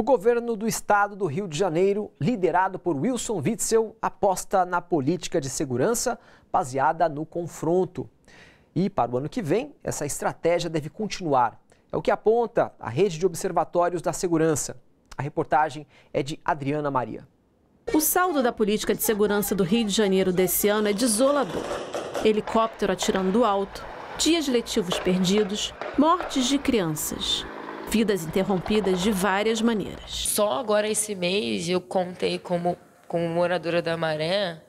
O governo do estado do Rio de Janeiro, liderado por Wilson Witzel, aposta na política de segurança baseada no confronto. E para o ano que vem, essa estratégia deve continuar. É o que aponta a rede de observatórios da segurança. A reportagem é de Adriana Maria. O saldo da política de segurança do Rio de Janeiro desse ano é desolador. Helicóptero atirando do alto, dias letivos perdidos, mortes de crianças vidas interrompidas de várias maneiras. Só agora esse mês eu contei como, como moradora da Maré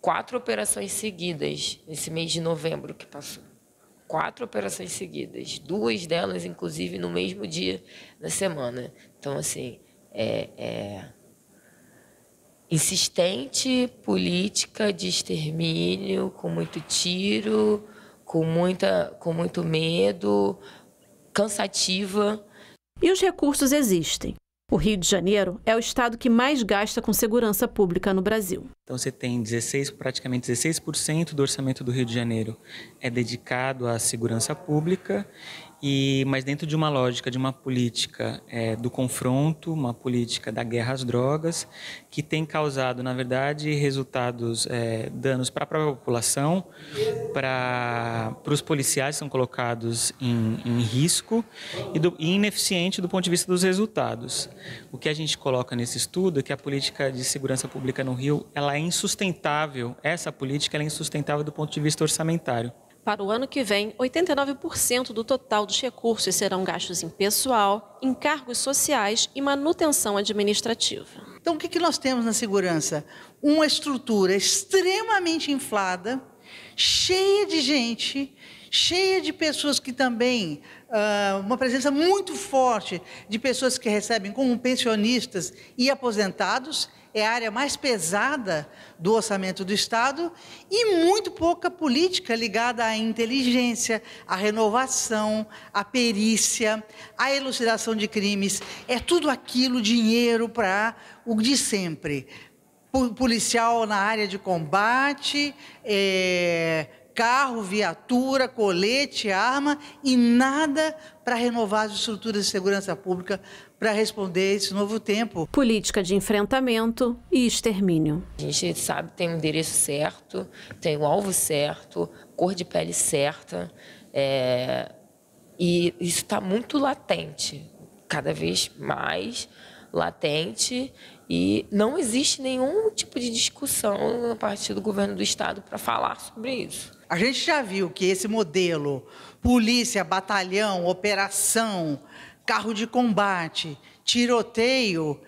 quatro operações seguidas, esse mês de novembro que passou. Quatro operações seguidas, duas delas, inclusive, no mesmo dia da semana. Então, assim, é, é insistente política de extermínio, com muito tiro, com, muita, com muito medo, cansativa, e os recursos existem. O Rio de Janeiro é o estado que mais gasta com segurança pública no Brasil. Então você tem 16, praticamente 16% do orçamento do Rio de Janeiro é dedicado à segurança pública e mas dentro de uma lógica de uma política é, do confronto, uma política da guerra às drogas, que tem causado na verdade resultados, é, danos para a própria população, para os policiais que são colocados em, em risco e, do, e ineficiente do ponto de vista dos resultados. O que a gente coloca nesse estudo é que a política de segurança pública no Rio ela é é insustentável, essa política é insustentável do ponto de vista orçamentário. Para o ano que vem, 89% do total dos recursos serão gastos em pessoal, em cargos sociais e manutenção administrativa. Então, o que nós temos na segurança? Uma estrutura extremamente inflada, cheia de gente, cheia de pessoas que também, ah, uma presença muito forte de pessoas que recebem como pensionistas e aposentados, é a área mais pesada do orçamento do Estado e muito pouca política ligada à inteligência, à renovação, à perícia, à elucidação de crimes. É tudo aquilo, dinheiro para o de sempre. Policial na área de combate, é, carro, viatura, colete, arma e nada para renovar as estruturas de segurança pública para responder esse novo tempo. Política de enfrentamento e extermínio. A gente sabe tem o endereço certo, tem o alvo certo, cor de pele certa, é... e isso está muito latente, cada vez mais latente e não existe nenhum tipo de discussão na parte do governo do estado para falar sobre isso. A gente já viu que esse modelo, polícia, batalhão, operação, carro de combate, tiroteio,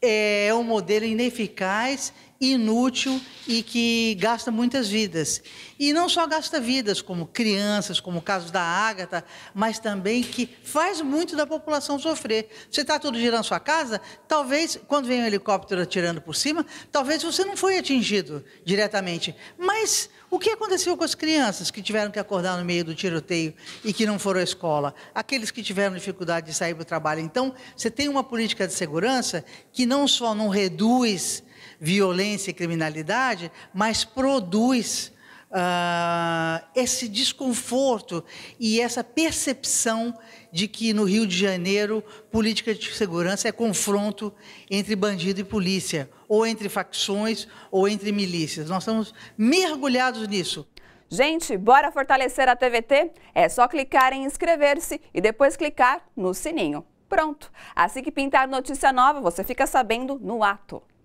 é um modelo ineficaz, inútil e que gasta muitas vidas. E não só gasta vidas, como crianças, como o caso da Ágata, mas também que faz muito da população sofrer. Você está todo girando sua casa, talvez, quando vem um helicóptero atirando por cima, talvez você não foi atingido diretamente, mas o que aconteceu com as crianças que tiveram que acordar no meio do tiroteio e que não foram à escola? Aqueles que tiveram dificuldade de sair para o trabalho. Então, você tem uma política de segurança que não só não reduz violência e criminalidade, mas produz uh, esse desconforto e essa percepção de que no Rio de Janeiro política de segurança é confronto entre bandido e polícia, ou entre facções, ou entre milícias. Nós estamos mergulhados nisso. Gente, bora fortalecer a TVT? É só clicar em inscrever-se e depois clicar no sininho. Pronto! Assim que pintar notícia nova, você fica sabendo no ato.